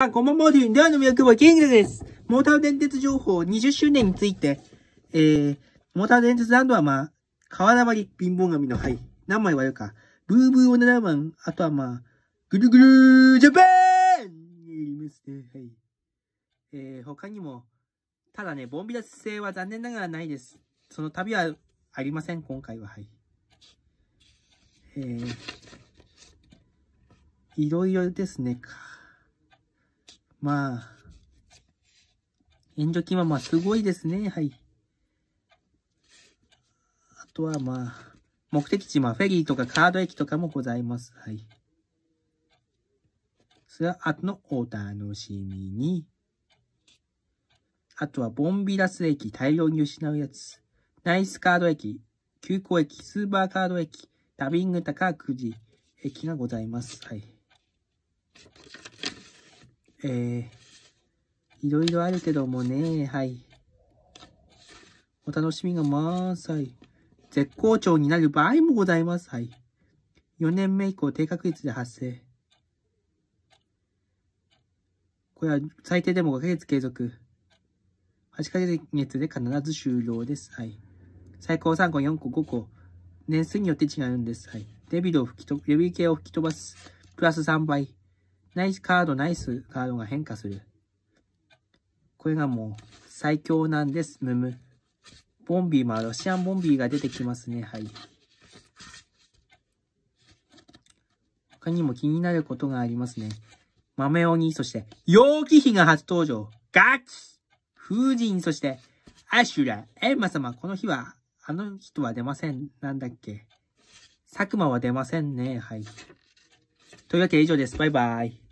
あ、こんばんは、ではの役はキングです。モーター電鉄情報20周年について、えー、モーター電鉄ランドはまあ、川原まり、貧乏神の灰、何枚割るか、ブーブーオナラマン、あとはまあ、ぐるぐるージャパンにますね。はい。えー、他にも、ただね、ボンビラス製は残念ながらないです。その旅はありません、今回は。はい。えー、いろいろですね。まあ、援助金はまあすごいですね。はい。あとはまあ、目的地、まあフェリーとかカード駅とかもございます。はい。それは後のお楽しみに。あとはボンビラス駅、大量に失うやつ。ナイスカード駅、急行駅、スーパーカード駅、ダビング高くじ駅がございます。はい。えー、いろいろあるけどもね、はい。お楽しみが満載。絶好調になる場合もございます。はい。4年目以降、低確率で発生。これは最低でも5ヶ月継続。8ヶ月で必ず終了です。はい。最高3個、4個、5個。年数によって違うんです。はい。デビルを吹き飛、デビル系を吹き飛ばす。プラス3倍。ナイスカード、ナイスカードが変化する。これがもう最強なんです、ムム。ボンビーも、ロシアンボンビーが出てきますね、はい。他にも気になることがありますね。豆鬼、そして、陽気比が初登場。ガキ風神、そして、アシュラ、エンマ様、この日は、あの人は出ません。なんだっけ。佐久間は出ませんね。はい。というわけで以上です。バイバイ。